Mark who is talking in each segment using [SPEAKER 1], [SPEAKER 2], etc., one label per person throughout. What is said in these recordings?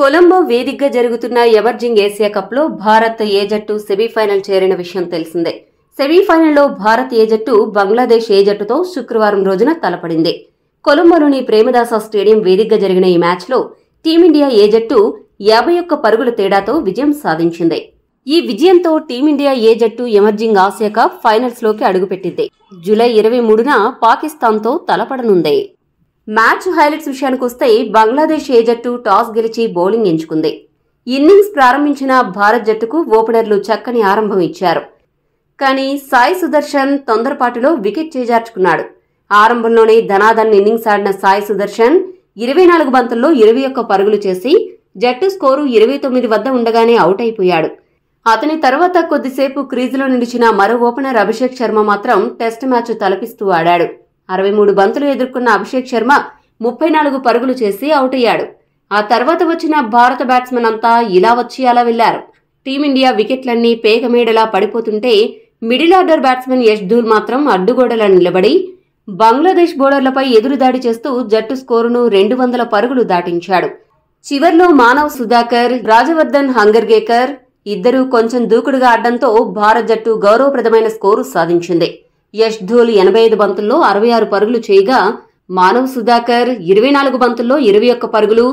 [SPEAKER 1] కొలంబో వేదికగా జరుగుతున్న ఎవర్జింగ్ ఏసియా కప్లో భారత్ ఏ జట్టు సెమీఫైనల్ చేరిన విషయం తెలిసిందే సెమీఫైనల్లో భారత్ ఏ జట్టు బంగ్లాదేశ్ ఏ జట్టుతో శుక్రవారం రోజున తలపడింది కొలంబోలోని ప్రేమదాస స్టేడియం వేదికగా జరిగిన ఈ మ్యాచ్లో టీమిండియా ఏ జట్టు యాభై ఒక్క పరుగుల తేడాతో విజయం సాధించింది ఈ విజయంతో టీమిండియా ఏ జట్టు ఎమర్జింగ్ ఆసియా కప్ ఫైనల్స్లోకి అడుగుపెట్టింది జూలై ఇరవై మూడున పాకిస్తాన్తో తలపడనుంది మ్యాచ్ హైలైట్స్ విషయానికి వస్తే బంగ్లాదేశ్ ఏ జట్టు టాస్ గెలిచి బౌలింగ్ ఎంచుకుంది ఇన్నింగ్స్ ప్రారంభించిన భారత్ జట్టుకు ఓపెనర్లు చక్కని ఆరంభం ఇచ్చారు కానీ సాయి సుదర్శన్ తొందరపాటులో వికెట్ చేజార్చుకున్నాడు ఆరంభంలోనే ధనాధన్ ఇన్నింగ్స్ ఆడిన సాయి సుదర్శన్ ఇరవై నాలుగు బంతుల్లో ఇరవై ఒక్క పరుగులు చేసి జట్టు స్కోరు ఇరవై తొమ్మిది వద్ద ఉండగానే అవుట్ అయిపోయాడు అతని తర్వాత కొద్దిసేపు క్రీజులో నిలిచిన మరో ఓపెనర్ అభిషేక్ శర్మ మాత్రం టెస్ట్ మ్యాచ్ తలపిస్తూ ఆడాడు అరవై మూడు బంతులు ఎదుర్కొన్న అభిషేక్ శర్మ ముప్పై నాలుగు పరుగులు చేసి అవుట్ అయ్యాడు ఆ తర్వాత వచ్చిన భారత బ్యాట్స్మెన్ అంతా ఇలా వచ్చి అలా వెళ్లారు టీమిండియా వికెట్లన్నీ పేకమేడలా పడిపోతుంటే middle order batsmen Yash Dhull మాత్రం అడ్డుగోడలా నిలబడి బంగ్లాదేశ్ బౌలర్లపై ఎదురుదాడి చేస్తూ జట్టు స్కోరును రెండు వందల పరుగులు దాటించాడు చివర్లో మానవ్ సుధాకర్ రాజవర్ధన్ హంగర్గేకర్ ఇద్దరూ కొంచెం దూకుడుగా ఆడడంతో భారత జట్టు గౌరవప్రదమైన స్కోరు సాధించింది యష్ ధూల్ ఎనభై ఐదు బంతుల్లో అరవై ఆరు పరుగులు చేయగా మానవ్ సుధాకర్ ఇరవై నాలుగు బంతుల్లో ఇరవై ఒక్క పరుగులు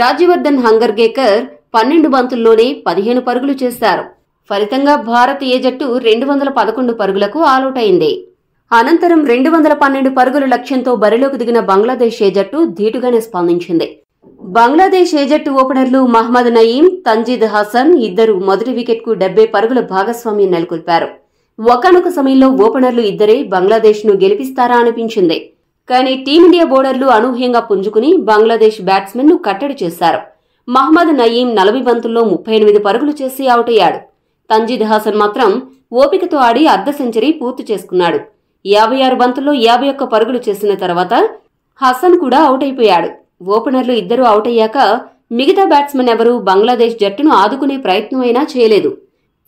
[SPEAKER 1] రాజ్యవర్ధన్ హంగర్గేకర్ పన్నెండు బంతుల్లోనే పదిహేను పరుగులు చేశారు ఫలితంగా భారత్ ఏ జట్టు రెండు వందల పదకొండు పరుగులకు ఆలౌట్ అయింది అనంతరం రెండు వందల పన్నెండు పరుగుల లక్ష్యంతో బరిలోకి దిగిన బంగ్లాదేశ్ ఏ జట్టు ధీటుగానే స్పందించింది బంగ్లాదేశ్ ఏ జట్టు ఓపెనర్లు మహ్మద్ నయీం తంజీద్ హసన్ ఇద్దరు మొదటి వికెట్కు డెబ్బై పరుగుల భాగస్వామ్యం నెలకొల్పారు ఒకనొక సమయంలో ఓపెనర్లు ఇద్దరే బంగ్లాదేశ్ను గెలిపిస్తారా అనిపించింది కానీ టీమిండియా బౌలర్లు అనూహ్యంగా పుంజుకుని బంగ్లాదేశ్ బ్యాట్స్మెన్ను కట్టడి చేశారు మహమ్మద్ నయీం నలభై బంతుల్లో ముప్పై ఎనిమిది పరుగులు చేసి అవుటయ్యాడు తంజీద్ హాసన్ మాత్రం ఓపికతో ఆడి అర్ధ సెంచరీ పూర్తి చేసుకున్నాడు యాభై ఆరు బంతుల్లో యాభై ఒక్క పరుగులు చేసిన తర్వాత హసన్ కూడా అవుట్ అయిపోయాడు ఓపెనర్లు ఇద్దరూ అవుట్ అయ్యాక మిగతా బ్యాట్స్మెన్ ఎవరూ బంగ్లాదేశ్ జట్టును ఆదుకునే ప్రయత్నం అయినా చేయలేదు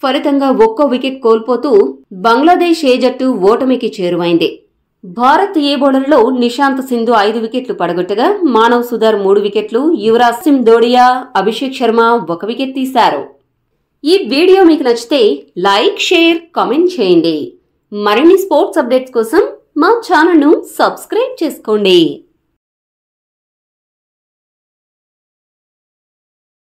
[SPEAKER 1] ఫలితంగా ఒక్కో వికెట్ కోల్పోతూ బంగ్లాదేశ్ ఏ జట్టు ఓటమికి చేరువైంది భారత్ ఏ బౌలర్లో నిశాంత్ సింధు ఐదు వికెట్లు పడగొట్టగా మానవ్ సుధార్ మూడు వికెట్లు యువరాజ్ సింగ్ దోడియా అభిషేక్ శర్మ ఒక వికెట్ తీశారు ఈ వీడియో మీకు నచ్చితే లైక్ షేర్ కామెంట్ చేయండి మరిన్ని స్పోర్ట్స్ అప్డేట్స్ కోసం మా ఛానల్ను సబ్స్క్రైబ్ చేసుకోండి